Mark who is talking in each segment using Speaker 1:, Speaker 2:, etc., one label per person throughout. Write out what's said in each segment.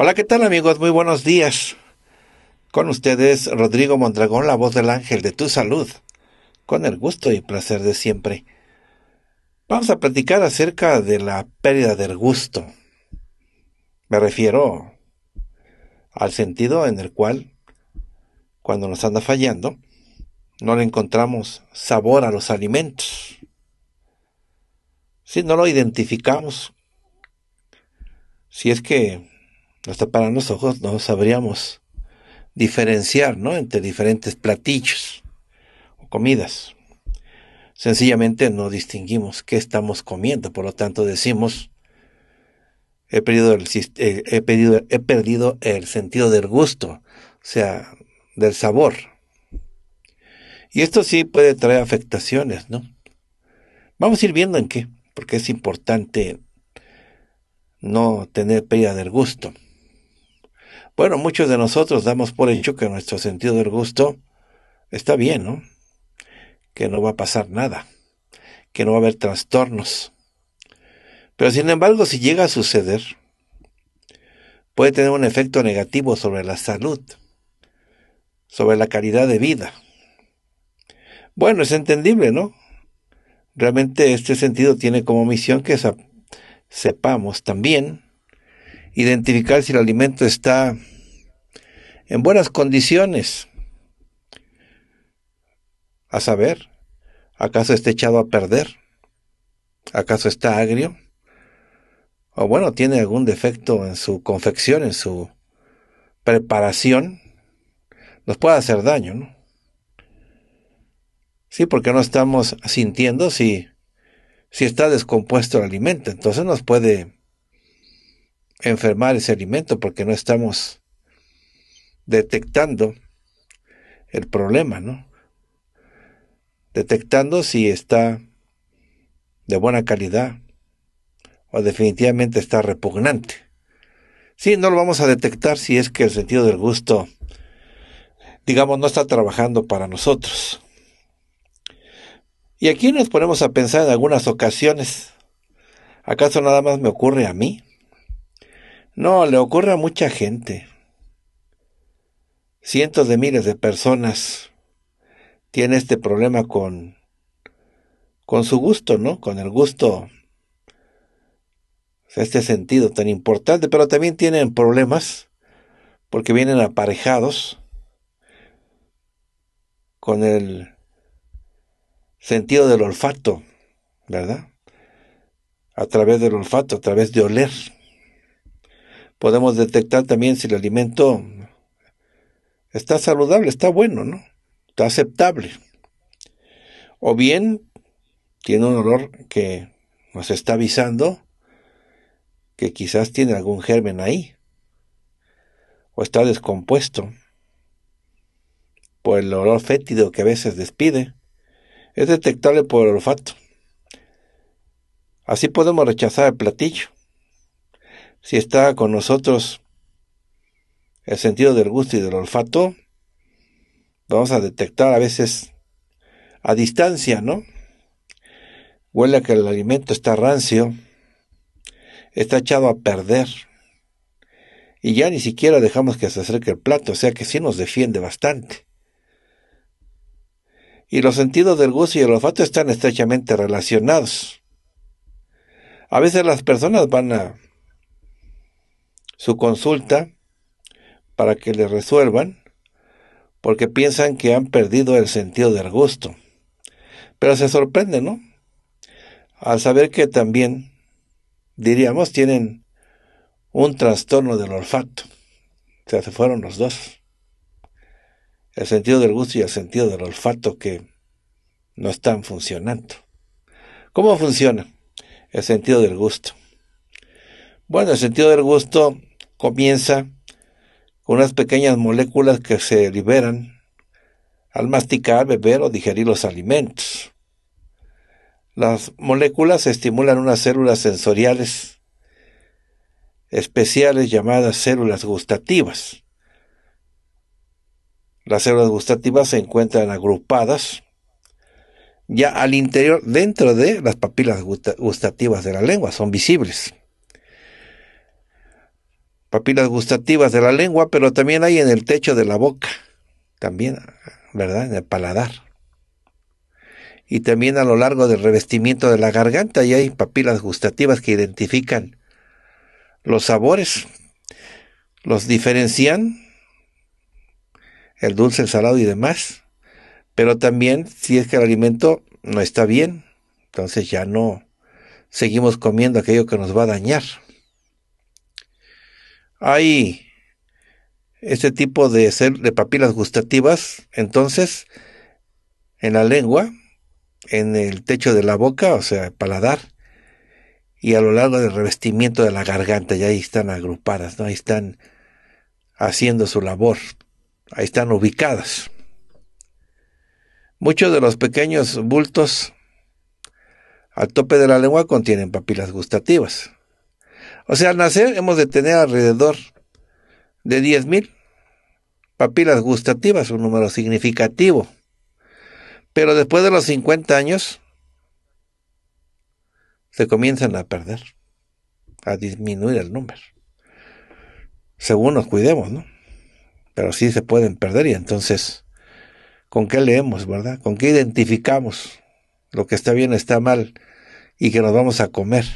Speaker 1: Hola, ¿qué tal amigos? Muy buenos días. Con ustedes Rodrigo Mondragón, la voz del ángel de tu salud, con el gusto y placer de siempre. Vamos a platicar acerca de la pérdida del gusto. Me refiero al sentido en el cual, cuando nos anda fallando, no le encontramos sabor a los alimentos. Si no lo identificamos, si es que hasta para los ojos no sabríamos diferenciar entre diferentes platillos o comidas. Sencillamente no distinguimos qué estamos comiendo, por lo tanto decimos, he perdido el, eh, he he perdido el sentido del gusto, o sea, del sabor. Y esto sí puede traer afectaciones, ¿no? Vamos a ir viendo en qué, porque es importante no tener pérdida del gusto. Bueno, muchos de nosotros damos por hecho que nuestro sentido del gusto está bien, ¿no? Que no va a pasar nada, que no va a haber trastornos. Pero sin embargo, si llega a suceder, puede tener un efecto negativo sobre la salud, sobre la calidad de vida. Bueno, es entendible, ¿no? Realmente este sentido tiene como misión que sepamos también identificar si el alimento está en buenas condiciones. A saber, ¿acaso está echado a perder? ¿Acaso está agrio? O bueno, tiene algún defecto en su confección, en su preparación. Nos puede hacer daño, ¿no? Sí, porque no estamos sintiendo si, si está descompuesto el alimento. Entonces nos puede enfermar ese alimento porque no estamos detectando el problema, ¿no? Detectando si está de buena calidad o definitivamente está repugnante. Sí, no lo vamos a detectar si es que el sentido del gusto, digamos, no está trabajando para nosotros. Y aquí nos ponemos a pensar en algunas ocasiones. ¿Acaso nada más me ocurre a mí? No, le ocurre a mucha gente. Cientos de miles de personas tienen este problema con, con su gusto, ¿no? Con el gusto, este sentido tan importante, pero también tienen problemas porque vienen aparejados con el sentido del olfato, ¿verdad? A través del olfato, a través de oler podemos detectar también si el alimento está saludable, está bueno, ¿no? Está aceptable. O bien tiene un olor que nos está avisando que quizás tiene algún germen ahí. O está descompuesto por el olor fétido que a veces despide. Es detectable por el olfato. Así podemos rechazar el platillo si está con nosotros el sentido del gusto y del olfato, vamos a detectar a veces a distancia, ¿no? Huele a que el alimento está rancio, está echado a perder, y ya ni siquiera dejamos que se acerque el plato, o sea que sí nos defiende bastante. Y los sentidos del gusto y el olfato están estrechamente relacionados. A veces las personas van a su consulta para que le resuelvan, porque piensan que han perdido el sentido del gusto. Pero se sorprende, ¿no? Al saber que también, diríamos, tienen un trastorno del olfato. O sea, se fueron los dos. El sentido del gusto y el sentido del olfato que no están funcionando. ¿Cómo funciona el sentido del gusto? Bueno, el sentido del gusto comienza con unas pequeñas moléculas que se liberan al masticar, beber o digerir los alimentos. Las moléculas estimulan unas células sensoriales especiales llamadas células gustativas. Las células gustativas se encuentran agrupadas ya al interior, dentro de las papilas gustativas de la lengua, son visibles papilas gustativas de la lengua, pero también hay en el techo de la boca, también, ¿verdad? En el paladar. Y también a lo largo del revestimiento de la garganta y hay papilas gustativas que identifican los sabores, los diferencian, el dulce, el salado y demás. Pero también si es que el alimento no está bien, entonces ya no seguimos comiendo aquello que nos va a dañar hay este tipo de, de papilas gustativas, entonces en la lengua, en el techo de la boca, o sea, paladar, y a lo largo del revestimiento de la garganta, ya ahí están agrupadas, ¿no? ahí están haciendo su labor, ahí están ubicadas. Muchos de los pequeños bultos al tope de la lengua contienen papilas gustativas. O sea, al nacer hemos de tener alrededor de 10.000 papilas gustativas, un número significativo. Pero después de los 50 años, se comienzan a perder, a disminuir el número. Según nos cuidemos, ¿no? Pero sí se pueden perder y entonces, ¿con qué leemos, verdad? ¿Con qué identificamos lo que está bien, está mal y que nos vamos a comer?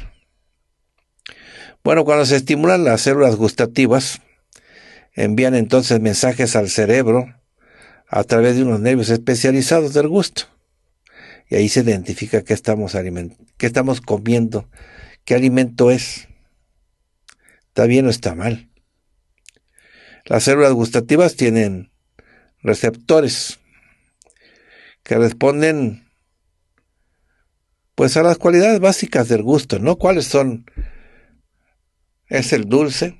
Speaker 1: Bueno, cuando se estimulan las células gustativas, envían entonces mensajes al cerebro a través de unos nervios especializados del gusto. Y ahí se identifica qué estamos, estamos comiendo, qué alimento es. ¿Está bien o está mal? Las células gustativas tienen receptores que responden pues a las cualidades básicas del gusto, ¿no? ¿Cuáles son es el dulce,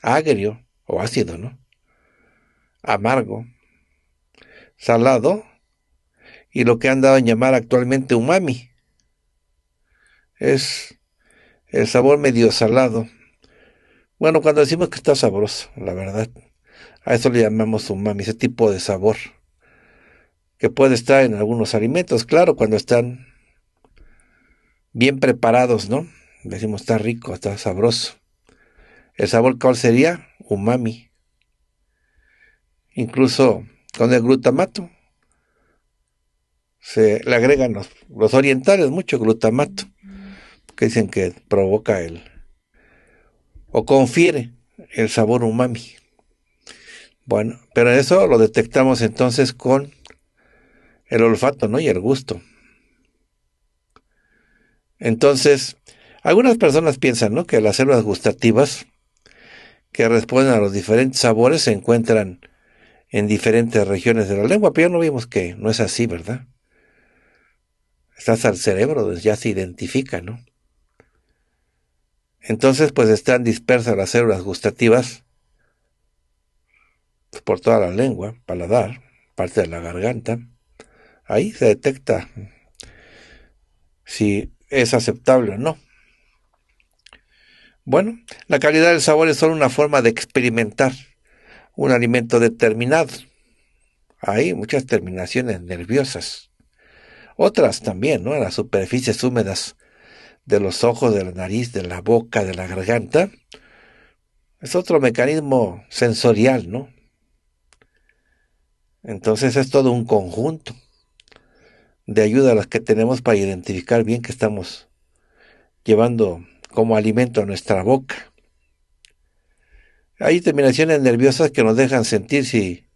Speaker 1: agrio o ácido, ¿no? Amargo, salado y lo que han dado en llamar actualmente umami. Es el sabor medio salado. Bueno, cuando decimos que está sabroso, la verdad, a eso le llamamos umami, ese tipo de sabor que puede estar en algunos alimentos, claro, cuando están bien preparados, ¿no? Decimos, está rico, está sabroso. ¿El sabor cuál sería? Umami. Incluso con el glutamato. Se le agregan los, orientales mucho glutamato, que dicen que provoca el, o confiere el sabor umami. Bueno, pero eso lo detectamos entonces con el olfato, ¿no? Y el gusto. Entonces, algunas personas piensan que las células gustativas que responden a los diferentes sabores se encuentran en diferentes regiones de la lengua, pero ya no vimos que no es así, ¿verdad? Estás al cerebro, pues, ya se identifica, ¿no? Entonces, pues están dispersas las células gustativas por toda la lengua, paladar, parte de la garganta. Ahí se detecta si es aceptable o no. Bueno, la calidad del sabor es solo una forma de experimentar un alimento determinado. Hay muchas terminaciones nerviosas. Otras también, ¿no? En las superficies húmedas de los ojos, de la nariz, de la boca, de la garganta. Es otro mecanismo sensorial, ¿no? Entonces es todo un conjunto de ayudas las que tenemos para identificar bien que estamos llevando como alimento a nuestra boca. Hay terminaciones nerviosas que nos dejan sentir si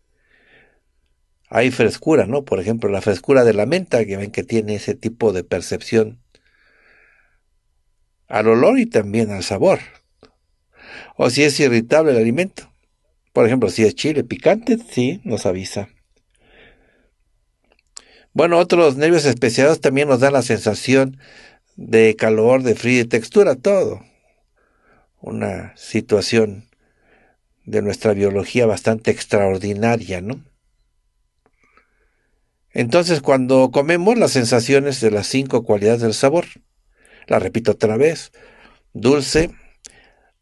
Speaker 1: hay frescura, ¿no? Por ejemplo, la frescura de la menta, que ven que tiene ese tipo de percepción al olor y también al sabor. O si es irritable el alimento. Por ejemplo, si es chile picante, sí, nos avisa. Bueno, otros nervios especiados también nos dan la sensación de calor, de frío, de textura, todo. Una situación de nuestra biología bastante extraordinaria, ¿no? Entonces, cuando comemos las sensaciones de las cinco cualidades del sabor, la repito otra vez, dulce,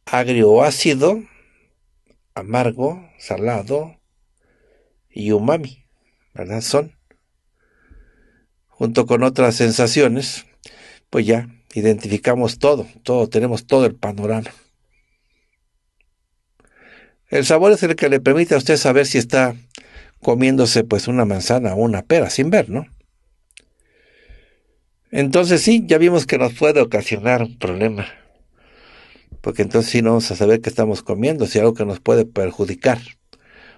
Speaker 1: agrio o ácido, amargo, salado y umami, ¿verdad? Son, junto con otras sensaciones, pues ya identificamos todo, todo, tenemos todo el panorama. El sabor es el que le permite a usted saber si está comiéndose pues una manzana o una pera sin ver, ¿no? Entonces sí, ya vimos que nos puede ocasionar un problema. Porque entonces sí no vamos a saber qué estamos comiendo, si algo que nos puede perjudicar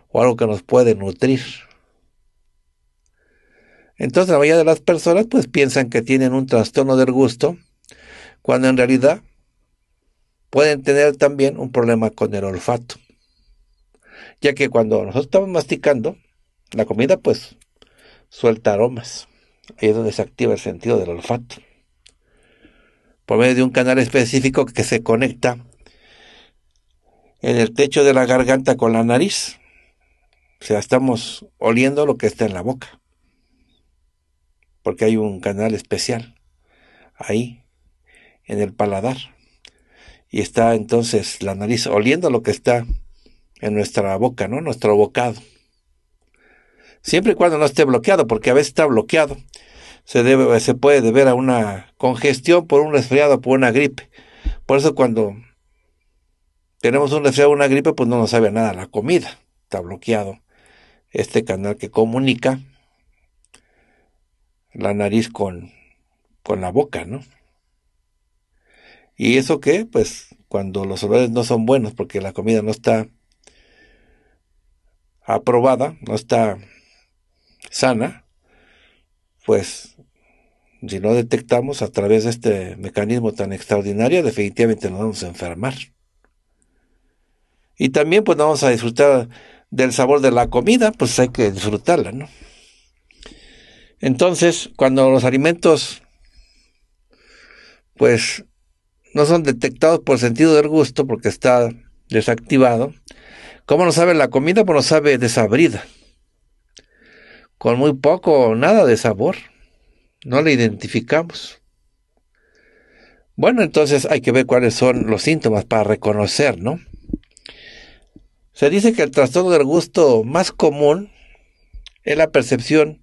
Speaker 1: o algo que nos puede nutrir entonces la mayoría de las personas pues piensan que tienen un trastorno del gusto, cuando en realidad pueden tener también un problema con el olfato. Ya que cuando nosotros estamos masticando la comida pues suelta aromas. Ahí es donde se activa el sentido del olfato. Por medio de un canal específico que se conecta en el techo de la garganta con la nariz. O sea, estamos oliendo lo que está en la boca porque hay un canal especial ahí, en el paladar. Y está entonces la nariz oliendo lo que está en nuestra boca, ¿no? Nuestro bocado. Siempre y cuando no esté bloqueado, porque a veces está bloqueado. Se, debe, se puede deber a una congestión por un resfriado, por una gripe. Por eso cuando tenemos un resfriado, una gripe, pues no nos sabe nada la comida. Está bloqueado este canal que comunica la nariz con, la boca, ¿no? ¿Y eso que, Pues cuando los olores no son buenos porque la comida no está aprobada, no está sana, pues si no detectamos a través de este mecanismo tan extraordinario, definitivamente nos vamos a enfermar. Y también pues vamos a disfrutar del sabor de la comida, pues hay que disfrutarla, ¿no? Entonces, cuando los alimentos, pues, no son detectados por sentido del gusto porque está desactivado, ¿cómo no sabe la comida? Pues no sabe desabrida, con muy poco o nada de sabor, no le identificamos. Bueno, entonces hay que ver cuáles son los síntomas para reconocer, ¿no? Se dice que el trastorno del gusto más común es la percepción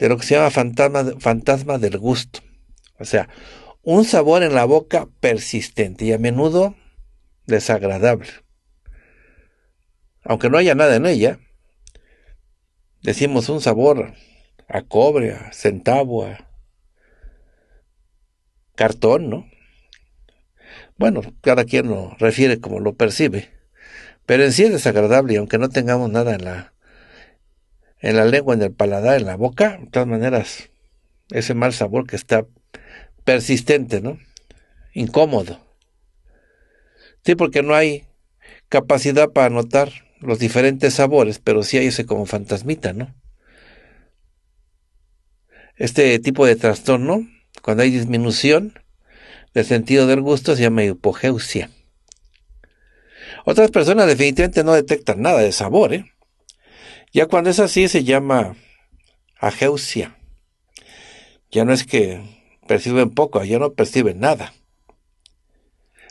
Speaker 1: de lo que se llama fantasma, fantasma del gusto. O sea, un sabor en la boca persistente y a menudo desagradable. Aunque no haya nada en ella, decimos un sabor a cobre, a centavo, a cartón, ¿no? Bueno, cada quien lo refiere como lo percibe, pero en sí es desagradable y aunque no tengamos nada en la en la lengua, en el paladar, en la boca. De todas maneras, ese mal sabor que está persistente, ¿no? Incómodo. Sí, porque no hay capacidad para notar los diferentes sabores, pero sí hay ese como fantasmita, ¿no? Este tipo de trastorno, cuando hay disminución del sentido del gusto, se llama hipogeusia. Otras personas definitivamente no detectan nada de sabor, ¿eh? Ya cuando es así se llama ageusia. Ya no es que perciben poco, ya no perciben nada.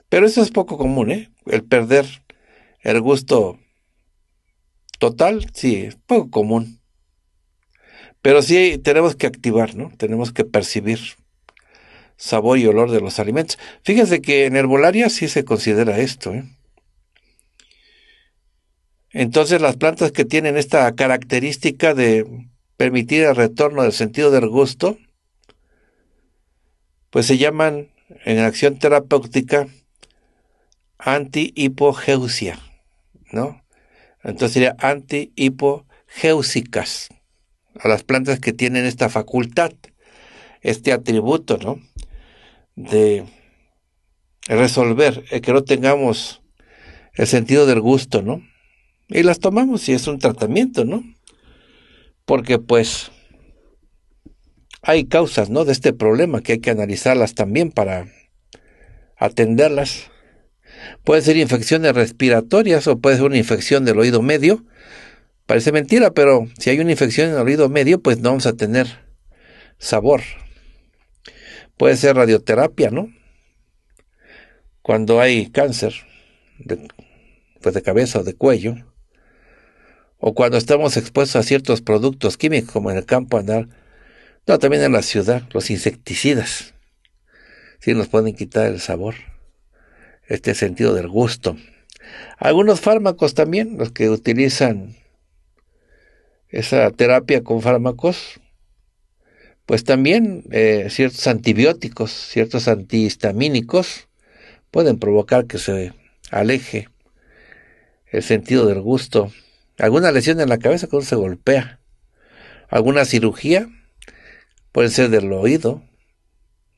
Speaker 1: Pero eso es poco común, ¿eh? El perder el gusto total, sí, es poco común. Pero sí tenemos que activar, ¿no? Tenemos que percibir sabor y olor de los alimentos. Fíjense que en herbolaria sí se considera esto, ¿eh? Entonces las plantas que tienen esta característica de permitir el retorno del sentido del gusto, pues se llaman en acción terapéutica antihipogeusia, ¿no? Entonces sería antihipogeusicas, a las plantas que tienen esta facultad, este atributo, ¿no? De resolver, eh, que no tengamos el sentido del gusto, ¿no? y las tomamos y es un tratamiento, ¿no? Porque pues hay causas, ¿no? De este problema que hay que analizarlas también para atenderlas. Puede ser infecciones respiratorias o puede ser una infección del oído medio. Parece mentira, pero si hay una infección en el oído medio, pues no vamos a tener sabor. Puede ser radioterapia, ¿no? Cuando hay cáncer, pues de cabeza o de cuello o cuando estamos expuestos a ciertos productos químicos, como en el campo anal, no, también en la ciudad, los insecticidas, sí nos pueden quitar el sabor, este sentido del gusto. Algunos fármacos también, los que utilizan esa terapia con fármacos, pues también eh, ciertos antibióticos, ciertos antihistamínicos, pueden provocar que se aleje el sentido del gusto alguna lesión en la cabeza cuando se golpea, alguna cirugía, puede ser del oído,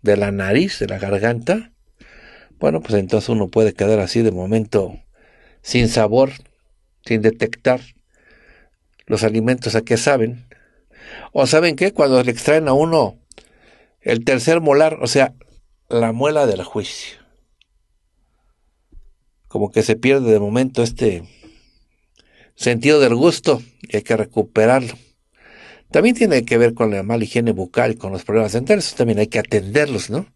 Speaker 1: de la nariz, de la garganta, bueno, pues entonces uno puede quedar así de momento sin sabor, sin detectar los alimentos a qué saben. O saben qué, cuando le extraen a uno el tercer molar, o sea, la muela del juicio. Como que se pierde de momento este sentido del gusto y hay que recuperarlo. También tiene que ver con la mala higiene bucal, y con los problemas dentales, también hay que atenderlos, ¿no?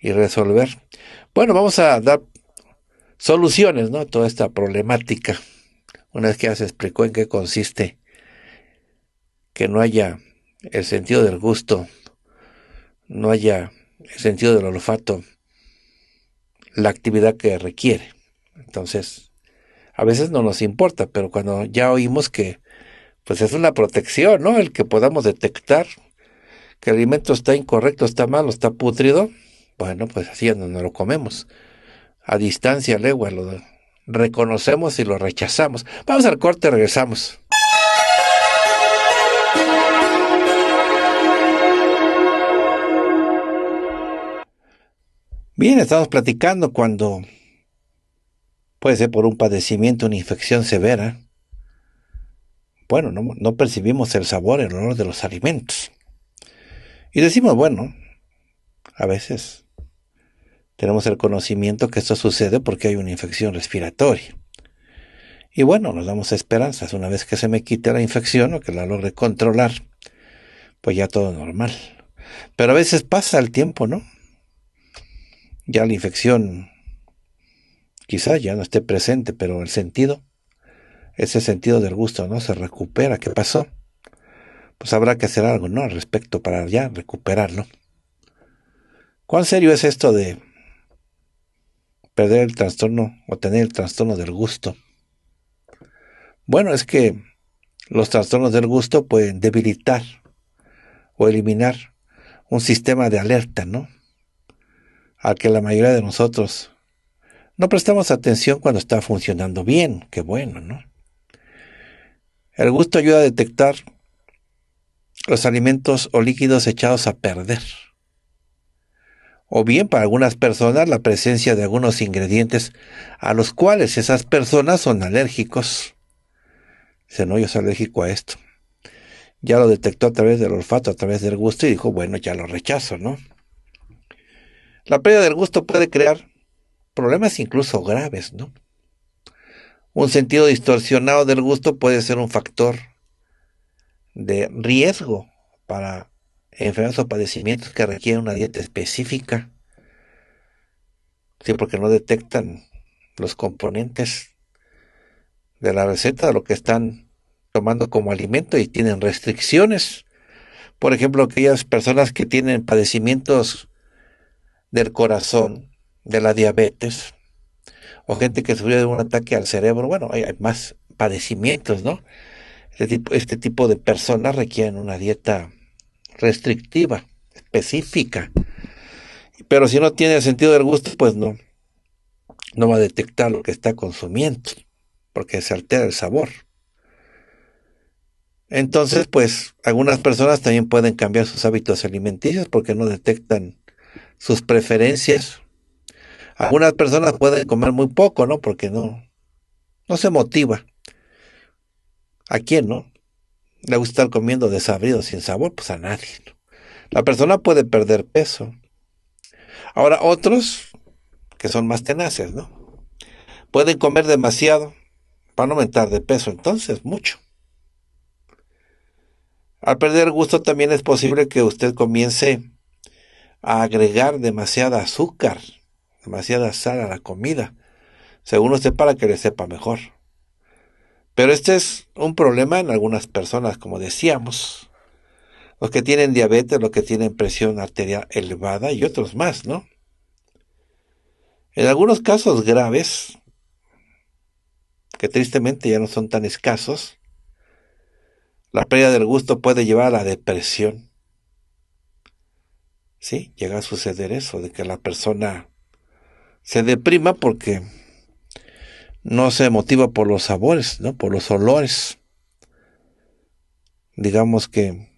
Speaker 1: Y resolver. Bueno, vamos a dar soluciones, ¿no? Toda esta problemática. Una vez que ya se explicó en qué consiste que no haya el sentido del gusto, no haya el sentido del olfato, la actividad que requiere. Entonces, a veces no nos importa, pero cuando ya oímos que, pues es una protección, ¿no? El que podamos detectar que el alimento está incorrecto, está malo, está putrido, bueno, pues así no, lo comemos. A distancia, legua, lo reconocemos y lo rechazamos. Vamos al corte, regresamos. Bien, estamos platicando cuando Puede ser por un padecimiento, una infección severa. Bueno, no, percibimos el sabor, el olor de los alimentos. Y decimos, bueno, a veces tenemos el conocimiento que esto sucede porque hay una infección respiratoria. Y bueno, nos damos esperanzas. Una vez que se me quite la infección o que la logre controlar, pues ya todo normal. Pero a veces pasa el tiempo, ¿no? Ya la infección quizás ya no esté presente, pero el sentido, ese sentido del gusto, ¿no? Se recupera, ¿qué pasó? Pues habrá que hacer algo, ¿no? Al respecto para ya recuperarlo. ¿Cuán serio es esto de perder el trastorno o tener el trastorno del gusto? Bueno, es que los trastornos del gusto pueden debilitar o eliminar un sistema de alerta, ¿no? Al que la mayoría de nosotros no prestamos atención cuando está funcionando bien, qué bueno, ¿no? El gusto ayuda a detectar los alimentos o líquidos echados a perder. O bien para algunas personas la presencia de algunos ingredientes a los cuales esas personas son alérgicos. se no, yo soy alérgico a esto. Ya lo detectó a través del olfato, a través del gusto y dijo, bueno, ya lo rechazo, ¿no? La pérdida del gusto puede crear problemas incluso graves, ¿no? Un sentido distorsionado del gusto puede ser un factor de riesgo para enfermedades o padecimientos que requieren una dieta específica. Sí, porque no detectan los componentes de la receta de lo que están tomando como alimento y tienen restricciones. Por ejemplo, aquellas personas que tienen padecimientos del corazón, de la diabetes, o gente que sufrió de un ataque al cerebro, bueno, hay, más padecimientos, ¿no? Este tipo, este tipo de personas requieren una dieta restrictiva, específica. Pero si no tiene sentido del gusto, pues no. No va a detectar lo que está consumiendo, porque se altera el sabor. Entonces, pues algunas personas también pueden cambiar sus hábitos alimenticios porque no detectan sus preferencias algunas personas pueden comer muy poco, ¿no? Porque no, no se motiva. ¿A quién, no? Le gusta estar comiendo desabrido, sin sabor, pues a nadie. ¿no? La persona puede perder peso. Ahora, otros que son más tenaces, ¿no? Pueden comer demasiado, para no aumentar de peso, entonces mucho. Al perder gusto también es posible que usted comience a agregar demasiada azúcar demasiada sal a la comida, según usted para que le sepa mejor. Pero este es un problema en algunas personas, como decíamos. Los que tienen diabetes, los que tienen presión arterial elevada y otros más, ¿no? En algunos casos graves, que tristemente ya no son tan escasos, la pérdida del gusto puede llevar a la depresión. Sí, llega a suceder eso, de que la persona se deprima porque no se motiva por los sabores, ¿no? Por los olores. Digamos que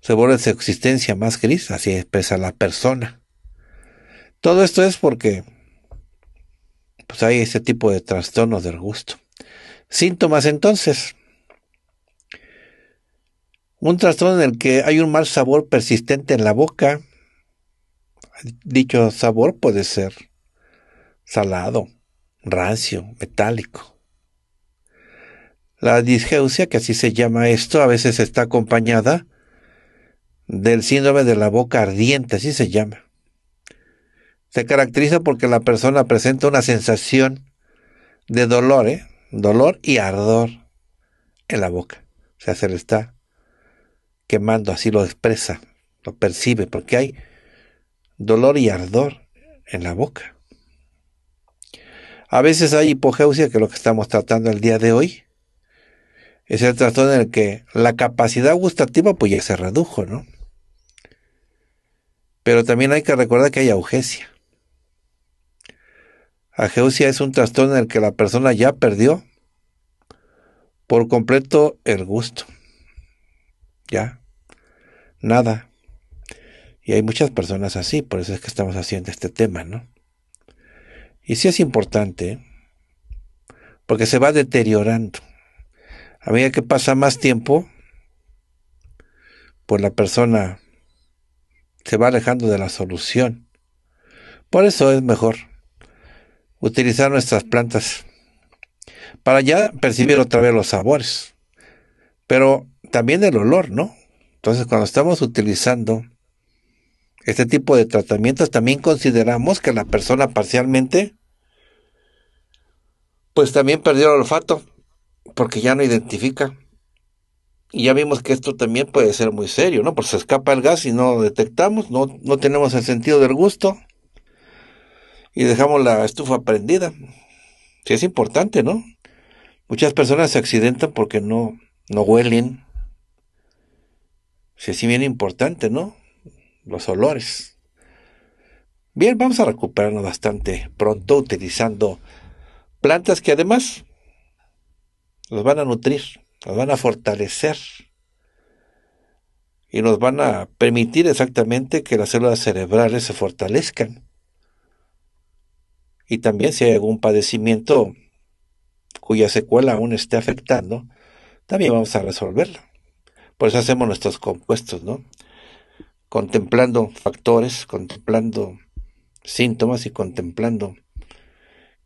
Speaker 1: se vuelve su existencia más gris, así expresa la persona. Todo esto es porque pues hay ese tipo de trastornos del gusto. Síntomas entonces. Un trastorno en el que hay un mal sabor persistente en la boca. Dicho sabor puede ser salado, rancio, metálico. La disgeusia, que así se llama esto, a veces está acompañada del síndrome de la boca ardiente, así se llama. Se caracteriza porque la persona presenta una sensación de dolor, ¿eh? dolor y ardor en la boca. O sea, se le está quemando, así lo expresa, lo percibe, porque hay dolor y ardor en la boca. A veces hay hipogeusia, que es lo que estamos tratando el día de hoy. Es el trastorno en el que la capacidad gustativa pues ya se redujo, ¿no? Pero también hay que recordar que hay augesia. Ageusia es un trastorno en el que la persona ya perdió por completo el gusto. Ya. Nada. Y hay muchas personas así, por eso es que estamos haciendo este tema, ¿no? Y sí es importante, porque se va deteriorando. A medida que pasa más tiempo, pues la persona se va alejando de la solución. Por eso es mejor utilizar nuestras plantas para ya percibir otra vez los sabores, pero también el olor, ¿no? Entonces cuando estamos utilizando este tipo de tratamientos también consideramos que la persona parcialmente pues también perdió el olfato porque ya no identifica. Y ya vimos que esto también puede ser muy serio, ¿no? Porque se escapa el gas y no lo detectamos, no, no tenemos el sentido del gusto y dejamos la estufa prendida. Sí, es importante, ¿no? Muchas personas se accidentan porque no, no huelen. Sí, es bien importante, ¿no? los olores. Bien, vamos a recuperarnos bastante pronto utilizando plantas que además nos van a nutrir, nos van a fortalecer y nos van a permitir exactamente que las células cerebrales se fortalezcan. Y también si hay algún padecimiento cuya secuela aún esté afectando, también vamos a resolverla. Por eso hacemos nuestros compuestos, ¿no? contemplando factores, contemplando síntomas y contemplando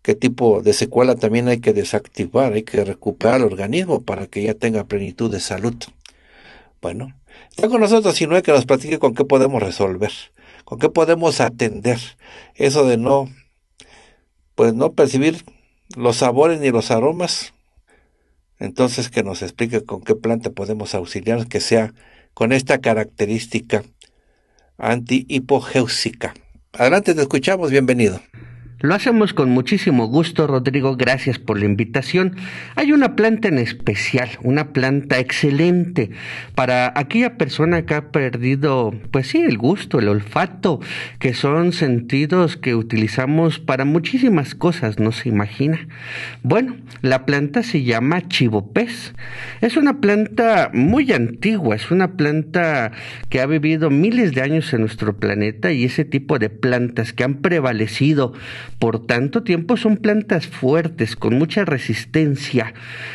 Speaker 1: qué tipo de secuela también hay que desactivar, hay que recuperar el organismo para que ya tenga plenitud de salud. Bueno, está con nosotros no hay que nos platique con qué podemos resolver, con qué podemos atender. Eso de no, pues no percibir los sabores ni los aromas. Entonces que nos explique con qué planta podemos auxiliar que sea con esta característica antihipogeusica. Adelante, te escuchamos, bienvenido. Lo
Speaker 2: hacemos con muchísimo gusto, Rodrigo. Gracias por la invitación. Hay una planta en especial, una planta excelente para aquella persona que ha perdido, pues sí, el gusto, el olfato, que son sentidos que utilizamos para muchísimas cosas, no se imagina. Bueno, la planta se llama chivopés. Es una planta muy antigua, es una planta que ha vivido miles de años en nuestro planeta y ese tipo de plantas que han prevalecido por tanto tiempo son plantas fuertes, con mucha resistencia.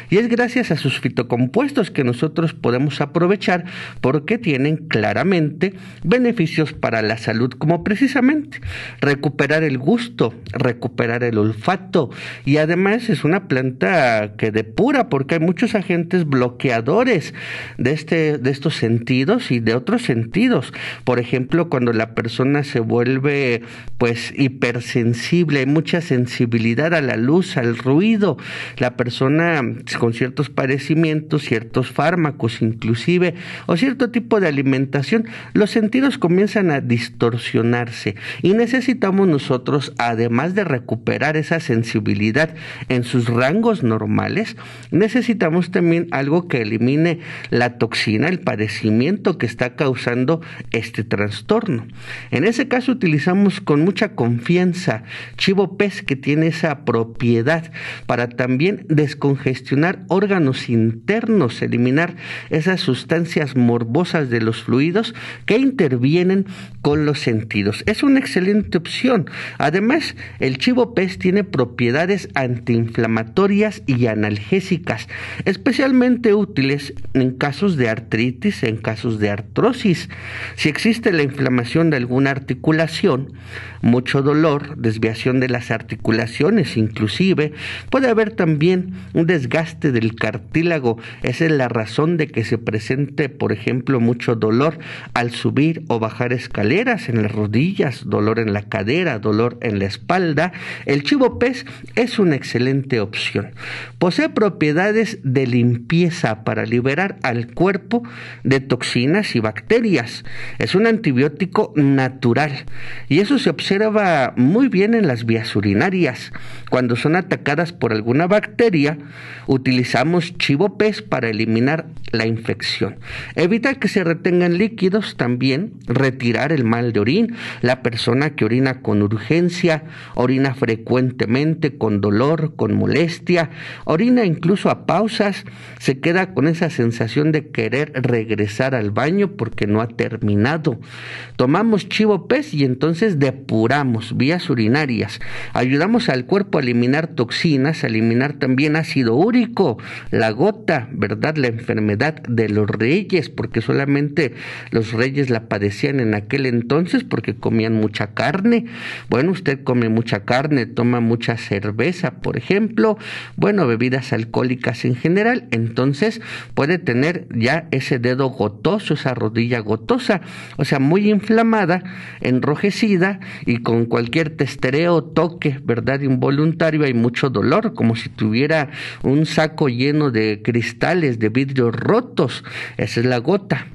Speaker 2: Y es gracias a sus fitocompuestos que nosotros podemos aprovechar porque tienen claramente beneficios para la salud, como precisamente recuperar el gusto, recuperar el olfato. Y además es una planta que depura porque hay muchos agentes bloqueadores de, este, de estos sentidos y de otros sentidos. Por ejemplo, cuando la persona se vuelve pues hipersensible, hay mucha sensibilidad a la luz, al ruido. La persona con ciertos padecimientos, ciertos fármacos inclusive, o cierto tipo de alimentación, los sentidos comienzan a distorsionarse y necesitamos nosotros, además de recuperar esa sensibilidad en sus rangos normales, necesitamos también algo que elimine la toxina, el padecimiento que está causando este trastorno. En ese caso utilizamos con mucha confianza Chivo Pez, que tiene esa propiedad para también descongestionar órganos internos, eliminar esas sustancias morbosas de los fluidos que intervienen con los sentidos. Es una excelente opción. Además, el chivo pez tiene propiedades antiinflamatorias y analgésicas, especialmente útiles en casos de artritis, en casos de artrosis. Si existe la inflamación de alguna articulación, mucho dolor, desviación, de las articulaciones inclusive, puede haber también un desgaste del cartílago, esa es la razón de que se presente, por ejemplo, mucho dolor al subir o bajar escaleras en las rodillas, dolor en la cadera, dolor en la espalda. El chivo pez es una excelente opción. Posee propiedades de limpieza para liberar al cuerpo de toxinas y bacterias. Es un antibiótico natural y eso se observa muy bien en las vías urinarias. Cuando son atacadas por alguna bacteria, utilizamos chivo pez para eliminar la infección. evita que se retengan líquidos también, retirar el mal de orín. La persona que orina con urgencia, orina frecuentemente, con dolor, con molestia, orina incluso a pausas, se queda con esa sensación de querer regresar al baño porque no ha terminado. Tomamos chivo pez y entonces depuramos vías urinarias Ayudamos al cuerpo a eliminar toxinas, a eliminar también ácido úrico, la gota, ¿verdad? La enfermedad de los reyes, porque solamente los reyes la padecían en aquel entonces porque comían mucha carne. Bueno, usted come mucha carne, toma mucha cerveza, por ejemplo, bueno, bebidas alcohólicas en general, entonces puede tener ya ese dedo gotoso, esa rodilla gotosa, o sea, muy inflamada, enrojecida y con cualquier testereo o toque, ¿verdad? Involuntario, hay mucho dolor, como si tuviera un saco lleno de cristales, de vidrios rotos. Esa es la gota.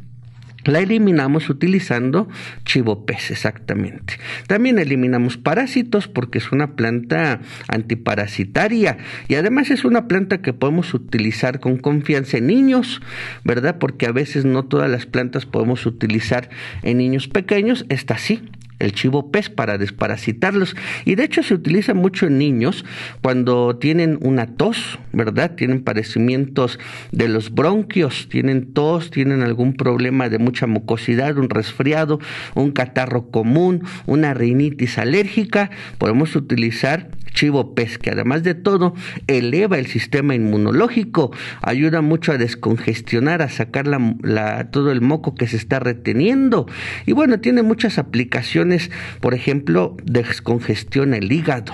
Speaker 2: La eliminamos utilizando chivopes, exactamente. También eliminamos parásitos porque es una planta antiparasitaria y además es una planta que podemos utilizar con confianza en niños, ¿verdad? Porque a veces no todas las plantas podemos utilizar en niños pequeños, esta sí el chivo pez para desparasitarlos. Y de hecho se utiliza mucho en niños cuando tienen una tos, ¿verdad? Tienen padecimientos de los bronquios, tienen tos, tienen algún problema de mucha mucosidad, un resfriado, un catarro común, una rinitis alérgica. Podemos utilizar chivo pez, que además de todo eleva el sistema inmunológico, ayuda mucho a descongestionar, a sacar todo el moco que se está reteniendo. Y bueno, tiene muchas aplicaciones por ejemplo, descongestiona el hígado.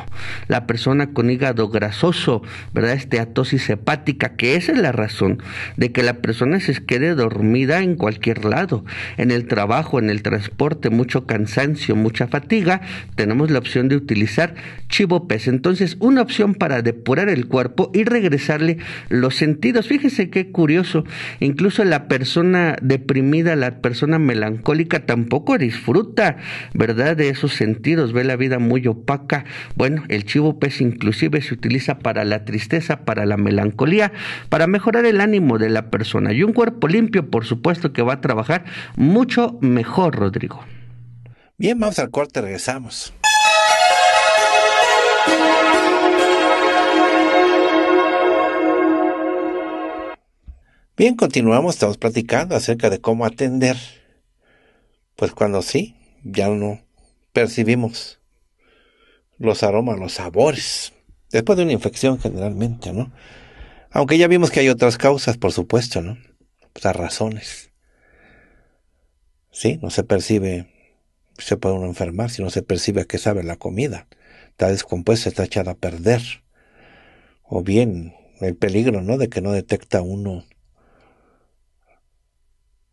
Speaker 2: La persona con hígado grasoso, ¿verdad? Esteatosis hepática, que esa es la razón de que la persona se quede dormida en cualquier lado, en el trabajo, en el transporte, mucho cansancio, mucha fatiga, tenemos la opción de utilizar chivo chivopes. Entonces, una opción para depurar el cuerpo y regresarle los sentidos. Fíjese qué curioso, incluso la persona deprimida, la persona melancólica tampoco disfruta ¿verdad? De esos sentidos, ve la vida muy opaca. Bueno, el chivo pez inclusive se utiliza para la tristeza, para la melancolía, para mejorar el ánimo de la persona. Y un cuerpo limpio, por supuesto, que va a trabajar mucho mejor, Rodrigo.
Speaker 1: Bien, vamos al corte, regresamos. Bien, continuamos, estamos platicando acerca de cómo atender, pues cuando sí, ya no percibimos los aromas, los sabores, después de una infección generalmente, ¿no? Aunque ya vimos que hay otras causas, por supuesto, ¿no? Otras pues razones. Sí, no se percibe, se puede uno enfermar si no se percibe a sabe la comida. Está descompuesta, está echada a perder. O bien el peligro, ¿no? De que no detecta uno.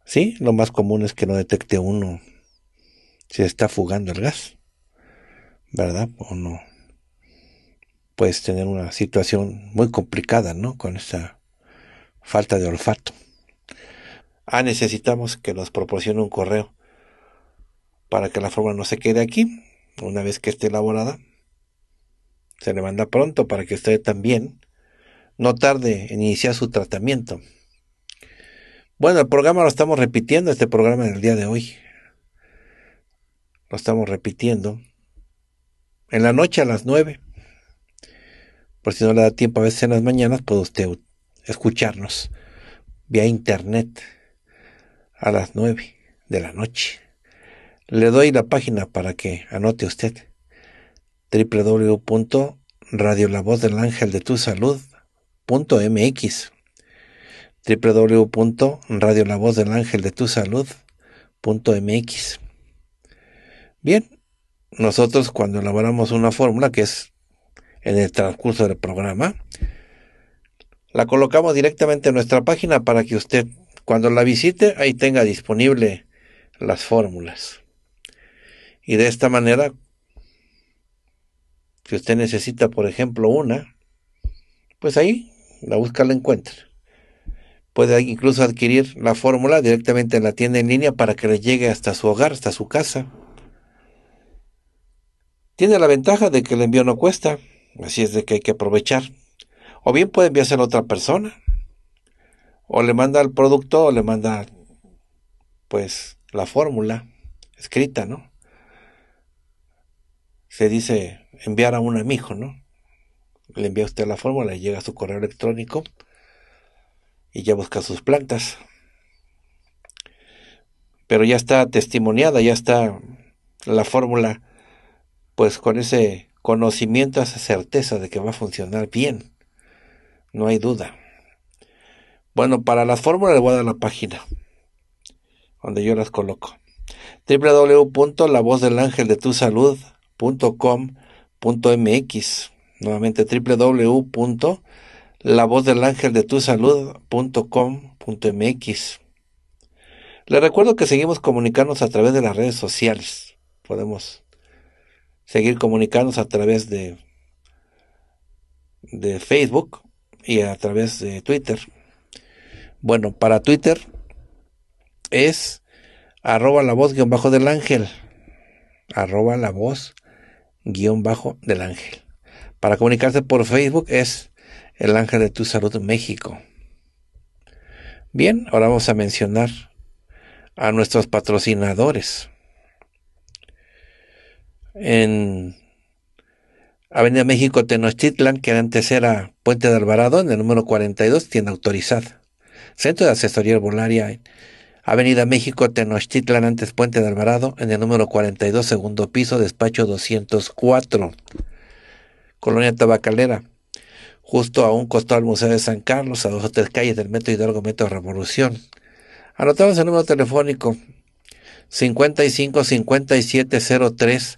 Speaker 1: Sí, lo más común es que no detecte uno se está fugando el gas, ¿verdad? O no. Puedes tener una situación muy complicada, ¿no? Con esta falta de olfato. Ah, necesitamos que nos proporcione un correo para que la forma no se quede aquí. Una vez que esté elaborada, se le manda pronto para que esté también no tarde en iniciar su tratamiento. Bueno, el programa lo estamos repitiendo, este programa del día de hoy, lo estamos repitiendo. En la noche a las 9. Por si no le da tiempo a veces en las mañanas, puede usted escucharnos vía internet a las 9 de la noche. Le doy la página para que anote usted de tu salud.mx Bien, nosotros cuando elaboramos una fórmula, que es en el transcurso del programa, la colocamos directamente en nuestra página para que usted cuando la visite ahí tenga disponible las fórmulas. Y de esta manera, si usted necesita, por ejemplo, una, pues ahí la busca, la encuentra. Puede incluso adquirir la fórmula directamente en la tienda en línea para que le llegue hasta su hogar, hasta su casa. Tiene la ventaja de que el envío no cuesta, así es de que hay que aprovechar. O bien puede enviarse a otra persona. O le manda el producto o le manda pues la fórmula escrita, ¿no? Se dice enviar a un amigo, ¿no? Le envía usted la fórmula y llega a su correo electrónico y ya busca sus plantas. Pero ya está testimoniada, ya está la fórmula pues con ese conocimiento, esa certeza de que va a funcionar bien. No hay duda. Bueno, para las fórmulas le voy a dar la página donde yo las coloco. www.lavozdelangeldetusalud.com.mx Nuevamente www.lavozdelangeldetusalud.com.mx le recuerdo que seguimos comunicándonos a través de las redes sociales. Podemos seguir comunicándonos a través de, de Facebook y a través de Twitter. Bueno, para Twitter es arroba la voz guión bajo del ángel. Arroba la voz guión bajo del ángel. Para comunicarse por Facebook es el ángel de tu salud México. Bien, ahora vamos a mencionar a nuestros patrocinadores en Avenida México Tenochtitlan, que antes era Puente de Alvarado, en el número 42, tiene autorizada. Centro de Asesoría Herbolaria Avenida México Tenochtitlan, antes Puente de Alvarado, en el número 42, segundo piso, despacho 204, Colonia Tabacalera. Justo a un costado del Museo de San Carlos, a dos o tres calles del Metro Hidalgo Metro Revolución. Anotamos el número telefónico 55 5703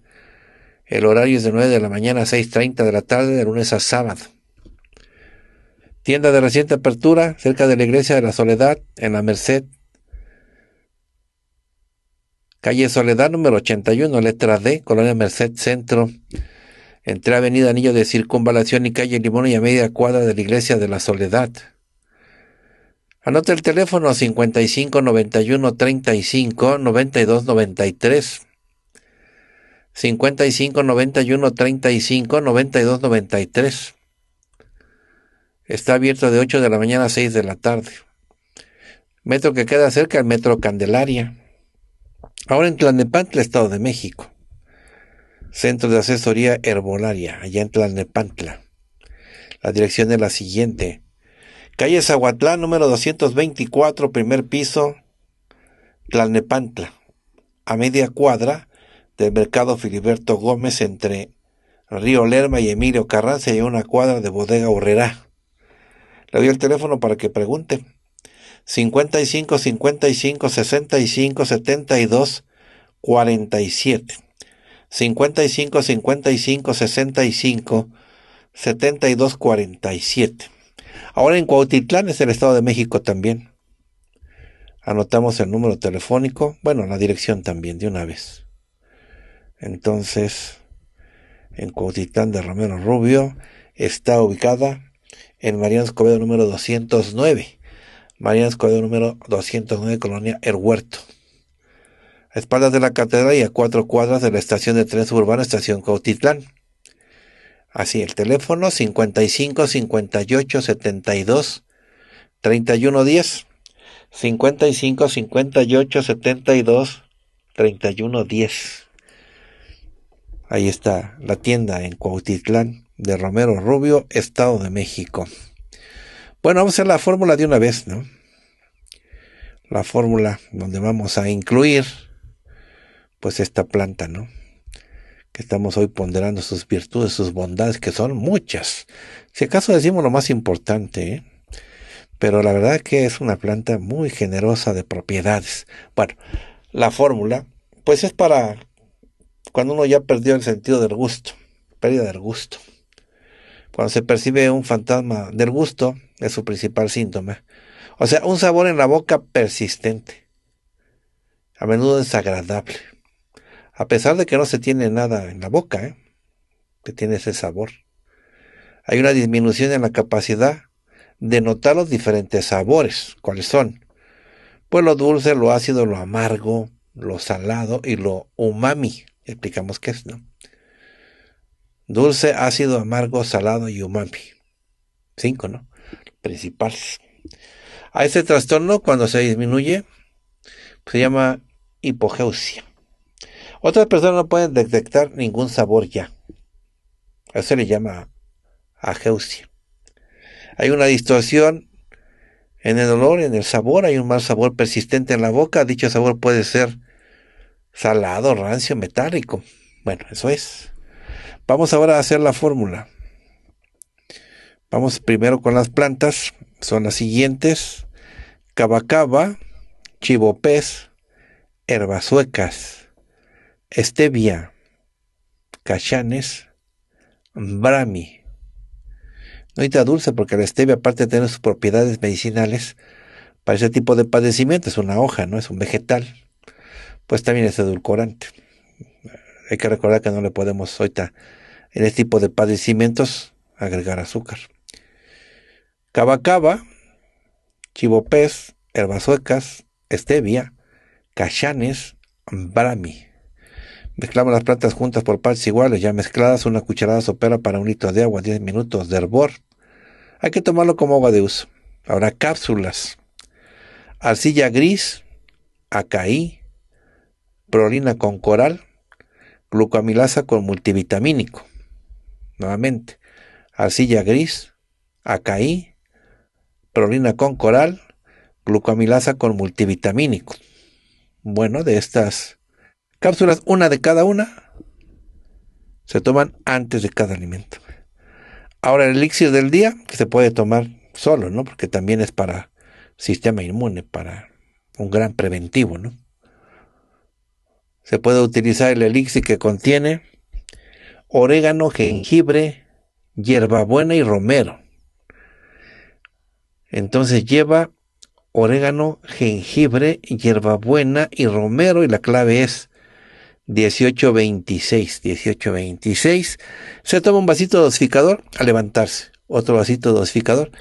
Speaker 1: El horario es de 9 de la mañana a 6.30 de la tarde, de lunes a sábado. Tienda de reciente apertura, cerca de la Iglesia de la Soledad, en la Merced. Calle Soledad número 81, letra D, Colonia Merced Centro. Entre Avenida Anillo de Circunvalación y Calle Limón y a media cuadra de la Iglesia de la Soledad. Anota el teléfono 55 91 35 92 93. 55 91 35 92 93. Está abierto de 8 de la mañana a 6 de la tarde. Metro que queda cerca al Metro Candelaria. Ahora en Tlalnepantla, Estado de México. Centro de Asesoría Herbolaria, allá en Tlalnepantla. La dirección es la siguiente. Calle Zahuatlán, número 224, primer piso, Tlalnepantla. A media cuadra del mercado Filiberto Gómez entre Río Lerma y Emilio Carranza y una cuadra de Bodega Urrera Le doy el teléfono para que pregunte. 55 55 65 72 47. 55 55 65 72 47. Ahora en Cuautitlán es el Estado de México también. Anotamos el número telefónico, bueno, la dirección también de una vez entonces en Cuautitlán de Romero Rubio, está ubicada en Mariano Escobedo número 209. Mariano Escobedo número 209, Colonia El Huerto. A espaldas de la catedral y a cuatro cuadras de la estación de tren suburbano, estación Cuautitlán. Así, el teléfono 55 58 72 31 10. 55 58 72 31 10. Ahí está la tienda en Cuautitlán de Romero Rubio, Estado de México. Bueno, vamos a hacer la fórmula de una vez, ¿no? La fórmula donde vamos a incluir pues esta planta, ¿no? Que estamos hoy ponderando sus virtudes, sus bondades, que son muchas. Si acaso decimos lo más importante, ¿eh? pero la verdad que es una planta muy generosa de propiedades. Bueno, la fórmula, pues es para cuando uno ya perdió el sentido del gusto, pérdida del gusto. Cuando se percibe un fantasma del gusto, es su principal síntoma. O sea, un sabor en la boca persistente, a menudo desagradable. A pesar de que no se tiene nada en la boca, ¿eh? que tiene ese sabor. Hay una disminución en la capacidad de notar los diferentes sabores, cuáles son. Pues lo dulce, lo ácido, lo amargo, lo salado y lo umami, explicamos qué es, ¿no? Dulce, ácido, amargo, salado y umami. Cinco, ¿no? Principales. A este trastorno, cuando se disminuye, se llama hipogeusia. Otras personas no pueden detectar ningún sabor ya. A eso se le llama ageusia. Hay una distorsión en el olor, en el sabor, hay un mal sabor persistente en la boca. Dicho sabor puede ser Salado, rancio, metálico. Bueno, eso es. Vamos ahora a hacer la fórmula. Vamos primero con las plantas. Son las siguientes. Cabacaba, chivopés, herbas suecas, stevia, cachanes, brami. Noita dulce porque la stevia aparte de tener sus propiedades medicinales, para ese tipo de padecimiento es una hoja, no es un vegetal pues también es edulcorante. Hay que recordar que no le podemos ahorita en este tipo de padecimientos agregar azúcar. Cabacaba, chivopés, herbas suecas, stevia, cachanes, brami. Mezclamos las plantas juntas por partes iguales, ya mezcladas, una cucharada sopera para un litro de agua, 10 minutos de hervor. Hay que tomarlo como agua de uso. Ahora cápsulas. Arcilla gris, acaí, prolina con coral, glucamilasa con multivitamínico. Nuevamente, arcilla gris, acaí, prolina con coral, glucamilasa con multivitamínico. Bueno, de estas cápsulas, una de cada una, se toman antes de cada alimento. Ahora el elixir del día, que se puede tomar solo, ¿no? Porque también es para sistema inmune, para un gran preventivo, ¿no? Se puede utilizar el elixir que contiene orégano, jengibre, hierbabuena y romero. Entonces lleva orégano, jengibre, hierbabuena y romero y la clave es 1826. 1826. Se toma un vasito dosificador al levantarse, otro vasito dosificador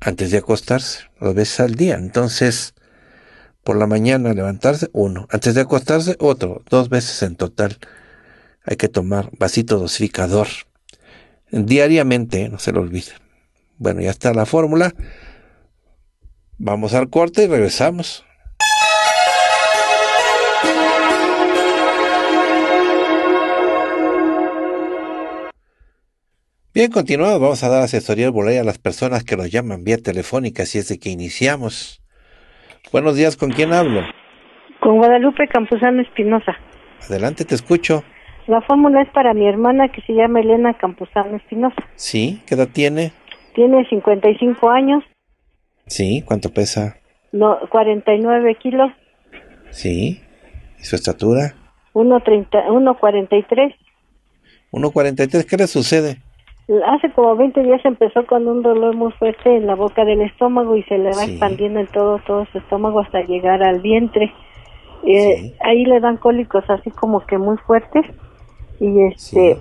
Speaker 1: antes de acostarse, dos veces al día. Entonces, por la mañana levantarse, uno. Antes de acostarse, otro. Dos veces en total. Hay que tomar vasito dosificador. Diariamente, no se lo olviden. Bueno, ya está la fórmula. Vamos al corte y regresamos. Bien, continuamos. Vamos a dar asesoría al a las personas que nos llaman vía telefónica, si es de que iniciamos. Buenos días, ¿con quién hablo?
Speaker 3: Con Guadalupe Campuzano Espinosa.
Speaker 1: Adelante, te escucho.
Speaker 3: La fórmula es para mi hermana que se llama Elena Campuzano Espinosa.
Speaker 1: Sí, ¿qué edad tiene?
Speaker 3: Tiene 55 años.
Speaker 1: Sí, ¿cuánto pesa?
Speaker 3: No, 49 kilos.
Speaker 1: Sí, ¿y su estatura?
Speaker 3: 1.43.
Speaker 1: 1.43, ¿qué le sucede?
Speaker 3: Hace como 20 días empezó con un dolor muy fuerte en la boca del estómago y se le va expandiendo en todo, todo su estómago hasta llegar al vientre. Eh, ahí le dan cólicos así como que muy fuertes y este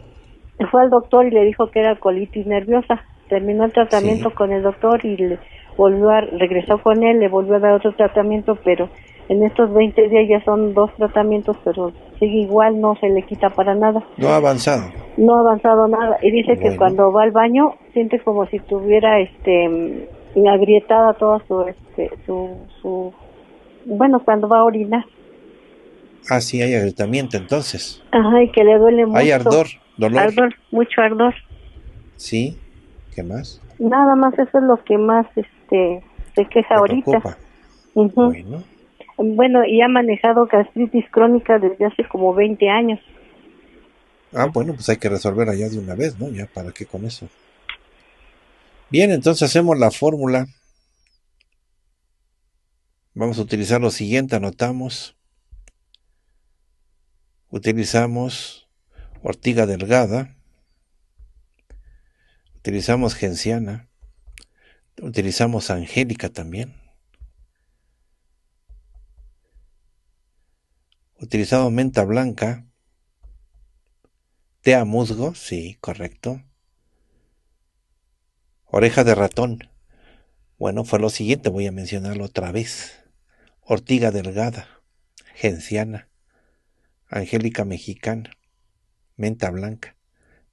Speaker 3: fue al doctor y le dijo que era colitis nerviosa. Terminó el tratamiento con el doctor y le volvió a, regresó con él, le volvió a dar otro tratamiento, pero en estos 20 días ya son dos tratamientos, pero igual, no se le quita para nada. No ha avanzado. No ha avanzado nada. Y dice que cuando va al baño siente como si tuviera este agrietada toda su, este, su, su, bueno, cuando va a orinar.
Speaker 1: así ah, hay agrietamiento entonces.
Speaker 3: Ajá, y que le duele mucho. Hay ardor, dolor. mucho ardor.
Speaker 1: Sí, ¿qué más?
Speaker 3: Nada más, eso es lo que más este se queja ahorita. Bueno bueno, y ha manejado gastritis crónica desde hace como 20 años. Ah,
Speaker 1: bueno, pues hay que resolver allá de una vez, ¿no? Ya, ¿para qué con eso? Bien, entonces hacemos la fórmula. Vamos a utilizar lo siguiente, anotamos. Utilizamos ortiga delgada. Utilizamos genciana. Utilizamos angélica también Utilizado menta blanca. tea musgo, sí, correcto. Oreja de ratón. Bueno, fue lo siguiente, voy a mencionarlo otra vez. Ortiga delgada, genciana, angélica mexicana, menta blanca,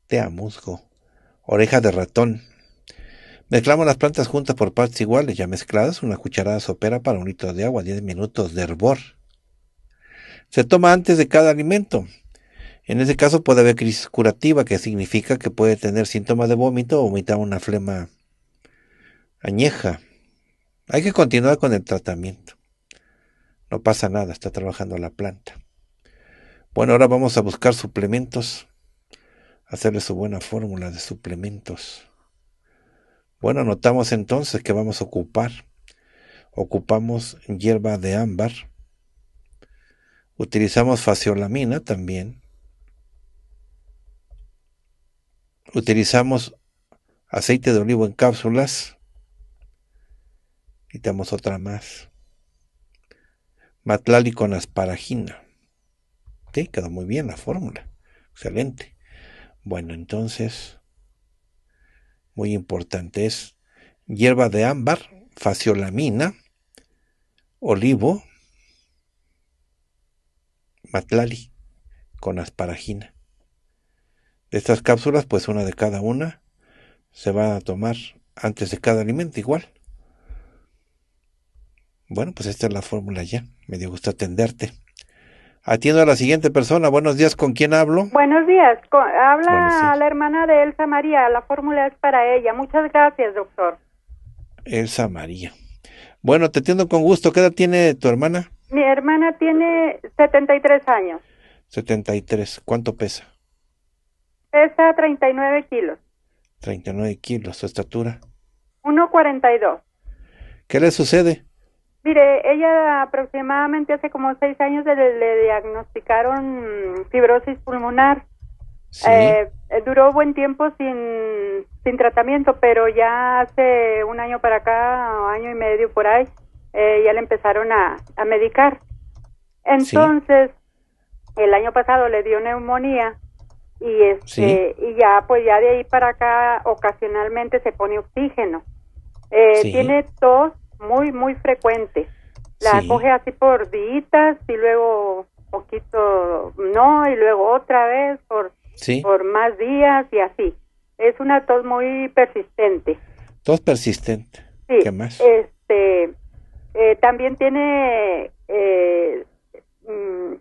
Speaker 1: tea musgo, oreja de ratón. Mezclamos las plantas juntas por partes iguales, ya mezcladas, una cucharada sopera para un litro de agua, 10 minutos de hervor se toma antes de cada alimento. En ese caso puede haber crisis curativa, que significa que puede tener síntomas de vómito o vomitar una flema añeja. Hay que continuar con el tratamiento. No pasa nada, está trabajando la planta. Bueno, ahora vamos a buscar suplementos, hacerle su buena fórmula de suplementos. Bueno, notamos entonces que vamos a ocupar, ocupamos hierba de ámbar, Utilizamos fasciolamina también. Utilizamos aceite de olivo en cápsulas. Quitamos otra más. Matlali con asparagina. Sí, quedó muy bien la fórmula. Excelente. Bueno, entonces, muy importante es hierba de ámbar, fasciolamina, olivo, Matlali con asparagina. De estas cápsulas, pues una de cada una se va a tomar antes de cada alimento igual. Bueno, pues esta es la fórmula ya. Me dio gusto atenderte. Atiendo a la siguiente persona. Buenos días, ¿con quién hablo?
Speaker 4: Buenos días, habla la hermana de Elsa María. La fórmula es para ella. Muchas gracias, doctor.
Speaker 1: Elsa María. Bueno, te atiendo con gusto. ¿Qué edad tiene tu hermana?
Speaker 4: Mi hermana tiene 73 años.
Speaker 1: 73. ¿Cuánto pesa?
Speaker 4: Pesa 39 kilos.
Speaker 1: 39 kilos. ¿Su estatura?
Speaker 4: 1,42.
Speaker 1: ¿Qué le sucede?
Speaker 4: Mire, ella aproximadamente hace como seis años le, diagnosticaron fibrosis pulmonar. Sí. Eh, eh, duró buen tiempo sin, sin tratamiento, pero ya hace un año para acá, año y medio por ahí, eh, ya le empezaron a, medicar. Entonces, el año pasado le dio neumonía y este, y ya pues ya de ahí para acá ocasionalmente se pone oxígeno. Eh, tiene tos muy muy frecuente. La coge así por días y luego poquito no y luego otra vez por por más días y así. Es una tos muy persistente.
Speaker 1: Tos persistente.
Speaker 4: ¿Qué más? Este, eh, también tiene eh, mm,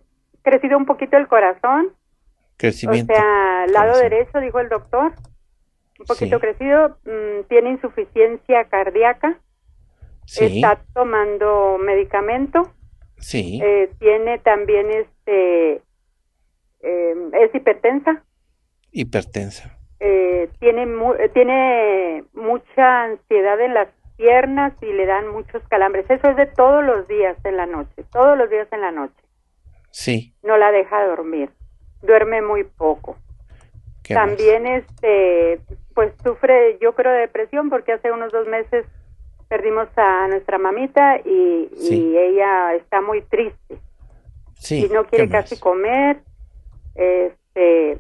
Speaker 4: crecido un poquito el corazón. Crecimiento. O sea, lado derecho, dijo el doctor. Un poquito crecido. Mm, tiene insuficiencia cardíaca. Está tomando medicamento. Sí. Eh, tiene también este. es hipertensa.
Speaker 1: Hipertensa.
Speaker 4: tiene, tiene mucha ansiedad en las piernas y le dan muchos calambres. Eso es de todos los días en la noche, todos los días en la noche. Sí. No la deja dormir, duerme muy poco. También este, pues sufre, yo creo, depresión porque hace unos dos meses perdimos a nuestra mamita y, ella está muy triste.
Speaker 3: Sí. Y no quiere
Speaker 4: casi comer. Este,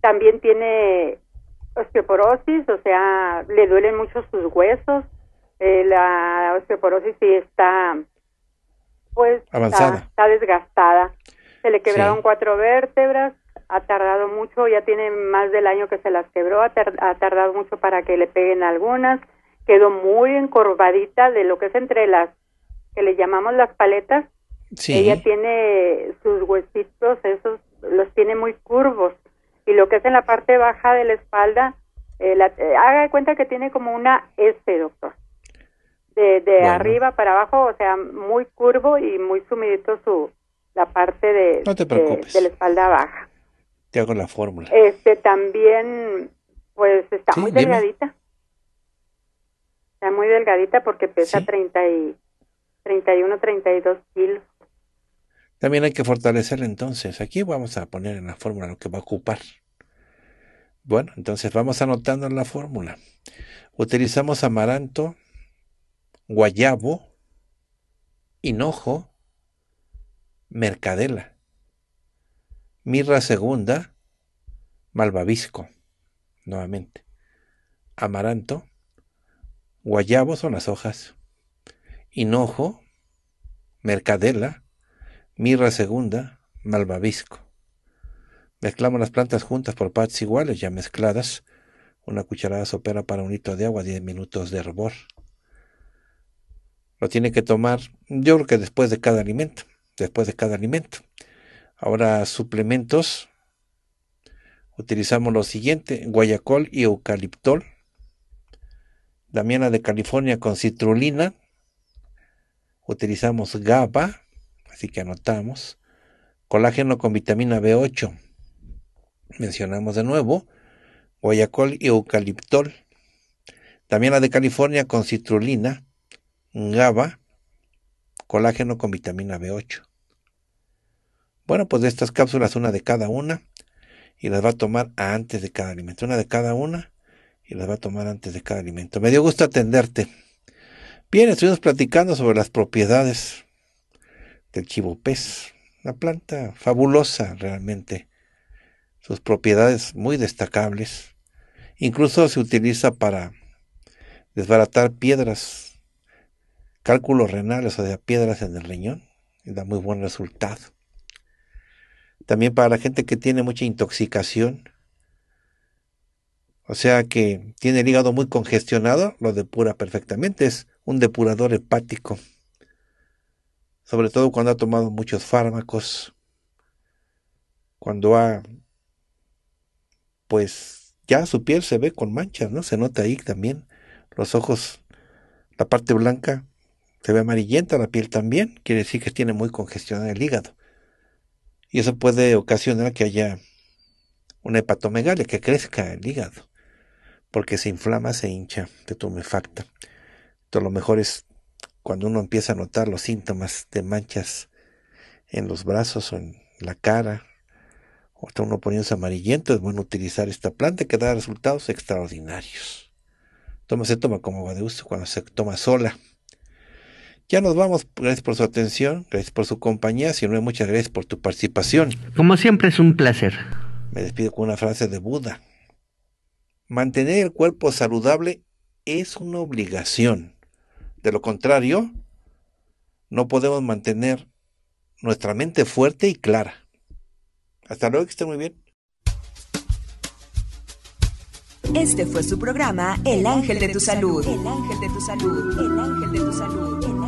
Speaker 4: también tiene osteoporosis, o sea, le duelen mucho sus huesos, eh, la osteoporosis sí está, pues, Está, desgastada. Se le quebraron cuatro vértebras, ha tardado mucho, ya tiene más del año que se las quebró, ha, tardado mucho para que le peguen algunas, quedó muy encorvadita de lo que es entre las que le llamamos las paletas. Ella tiene sus huesitos, esos los tiene muy curvos y lo que es en la parte baja de la espalda, eh, eh, haga de cuenta que tiene como una S, doctor de, arriba para abajo, o sea, muy curvo y muy sumidito su la parte de, de, la espalda baja.
Speaker 1: Te hago la fórmula.
Speaker 4: Este también, pues está muy delgadita. Está muy delgadita porque pesa 30 y, 31, 32 kilos.
Speaker 1: También hay que fortalecer entonces. Aquí vamos a poner en la fórmula lo que va a ocupar. Bueno, entonces vamos anotando en la fórmula. Utilizamos amaranto, guayabo, hinojo, mercadela, mirra segunda, malvavisco, nuevamente, amaranto, guayabo son las hojas, hinojo, mercadela, mirra segunda, malvavisco. Mezclamos las plantas juntas por partes iguales, ya mezcladas. Una cucharada sopera para un litro de agua, 10 minutos de hervor. Lo tiene que tomar, yo creo que después de cada alimento, después de cada alimento. Ahora, suplementos, utilizamos lo siguiente, guayacol y eucaliptol, damiana de California con citrulina, utilizamos GABA, así que anotamos, colágeno con vitamina B8, mencionamos de nuevo, guayacol y eucaliptol, damiana de California con citrulina, GABA, colágeno con vitamina B8. Bueno, pues de estas cápsulas, una de cada una, y las va a tomar antes de cada alimento. Una de cada una, y las va a tomar antes de cada alimento. Me dio gusto atenderte. Bien, estuvimos platicando sobre las propiedades del pez. una planta fabulosa realmente, sus propiedades muy destacables. Incluso se utiliza para desbaratar piedras cálculos renales, o de piedras en el riñón, y da muy buen resultado. También para la gente que tiene mucha intoxicación, o sea que tiene el hígado muy congestionado, lo depura perfectamente, es un depurador hepático, sobre todo cuando ha tomado muchos fármacos, cuando ha, pues ya su piel se ve con manchas, ¿no? Se nota ahí también, los ojos, la parte blanca se ve amarillenta la piel también, quiere decir que tiene muy congestionado el hígado. Y eso puede ocasionar que haya una hepatomegalia, que crezca el hígado, porque se inflama, se hincha, se tumefacta. Entonces lo mejor es cuando uno empieza a notar los síntomas de manchas en los brazos o en la cara, o está uno poniéndose amarillento, es bueno utilizar esta planta que da resultados extraordinarios. Toma, se toma como va de uso cuando se toma sola. Ya nos vamos. Gracias por su atención, gracias por su compañía. si no, muchas gracias por tu participación. Como siempre, es un placer. Me despido con una frase de Buda. Mantener el cuerpo saludable es una obligación. De lo contrario, no podemos mantener nuestra mente fuerte y clara. Hasta luego, que estén muy bien.
Speaker 2: Este fue su programa El Ángel de tu Salud. El Ángel de tu Salud. El Ángel de tu Salud. El ángel de tu salud.